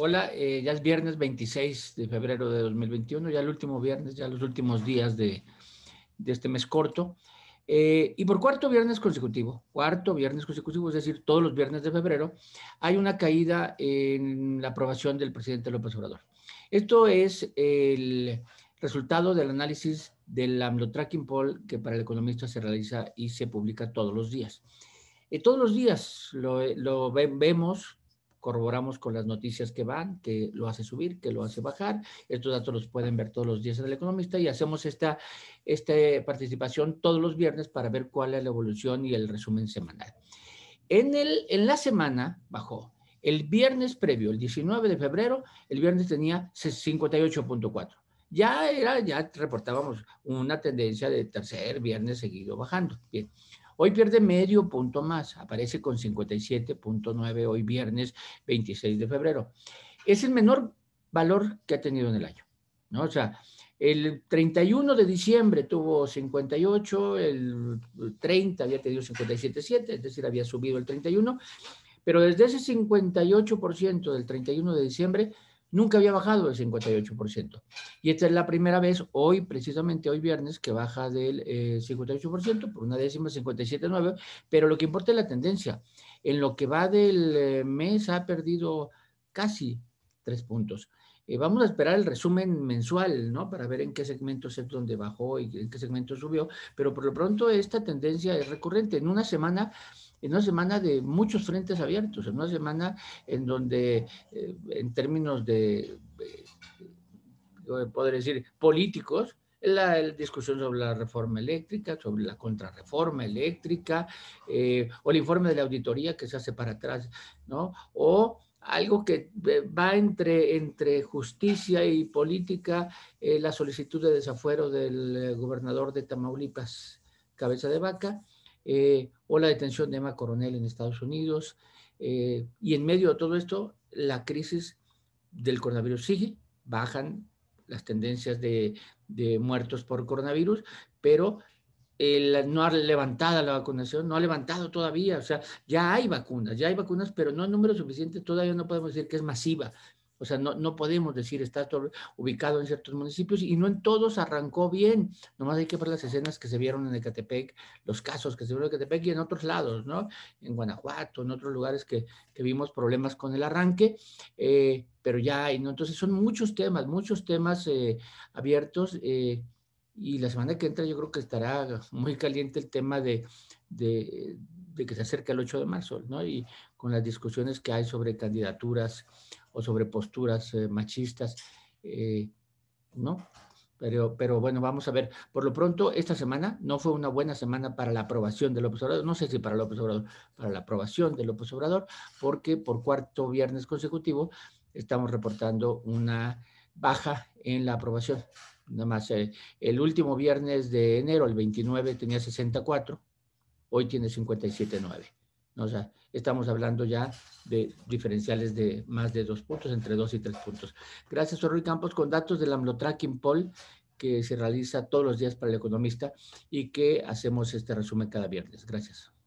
Hola, eh, ya es viernes 26 de febrero de 2021, ya el último viernes, ya los últimos días de, este mes corto. Eh, y por cuarto viernes consecutivo, cuarto viernes consecutivo, es decir, todos los viernes de febrero, hay una caída en la aprobación del presidente López Obrador. Esto es el resultado del análisis del AMLO Tracking Poll que para el economista se realiza y se publica todos los días. Eh, todos los días lo, vemos corroboramos con las noticias que van, que lo hace subir, que lo hace bajar. Estos datos los pueden ver todos los días en el economista y hacemos esta, esta participación todos los viernes para ver cuál es la evolución y el resumen semanal. En, el, en la semana bajó. El viernes previo, el 19 de febrero, el viernes tenía 58.4 ya era, ya reportábamos una tendencia de tercer viernes seguido bajando. Bien. Hoy pierde medio punto más, aparece con 57.9 hoy viernes 26 de febrero. Es el menor valor que ha tenido en el año, ¿no? O sea, el 31 de diciembre tuvo 58, el 30 había tenido 57.7, es decir, había subido el 31, pero desde ese 58% del 31 de diciembre Nunca había bajado el 58%. Y esta es la primera vez, hoy, precisamente hoy viernes, que baja del 58%, eh, por una décima 57,9%, pero lo que importa es la tendencia. En lo que va del eh, mes ha perdido casi tres puntos. Eh, vamos a esperar el resumen mensual, ¿no? Para ver en qué segmento es donde bajó y en qué segmento subió, pero por lo pronto esta tendencia es recurrente. En una semana en una semana de muchos frentes abiertos, en una semana en donde, eh, en términos de, eh, yo poder decir, políticos, la, discusión sobre la reforma eléctrica, sobre la contrarreforma eléctrica, eh, o el informe de la auditoría que se hace para atrás, ¿no? O algo que va entre, entre justicia y política, la solicitud de desafuero del gobernador de Tamaulipas, cabeza de vaca, eh, o la detención de Emma Coronel en Estados Unidos. Eh, y en medio de todo esto, la crisis del coronavirus sigue, bajan las tendencias de, muertos por coronavirus, pero eh, no ha levantado la vacunación, no ha levantado todavía, o sea, ya hay vacunas, ya hay vacunas, pero no en número suficiente, todavía no podemos decir que es masiva, o sea, no, podemos decir está ubicado en ciertos municipios y no en todos arrancó bien. Nomás hay que ver las escenas que se vieron en Ecatepec, los casos que se vieron en Ecatepec y en otros lados, ¿no? En Guanajuato, en otros lugares que, que vimos problemas con el arranque, eh, pero ya hay, ¿no? Entonces son muchos temas, muchos temas eh, abiertos. Eh, y la semana que entra yo creo que estará muy caliente el tema de y que se acerca el 8 de marzo, ¿no? Y con las discusiones que hay sobre candidaturas o sobre posturas eh, machistas, eh, ¿no? Pero, pero bueno, vamos a ver. Por lo pronto, esta semana no fue una buena semana para la aprobación de López Obrador, no sé si para López Obrador, para la aprobación de López Obrador, porque por cuarto viernes consecutivo estamos reportando una baja en la aprobación. Nada más, eh, el último viernes de enero, el 29, tenía 64, hoy tiene 57.9. O sea, estamos hablando ya de diferenciales de más de dos puntos, entre dos y tres puntos. Gracias, Rui Campos, con datos del AMLO Tracking Poll que se realiza todos los días para el economista y que hacemos este resumen cada viernes. Gracias.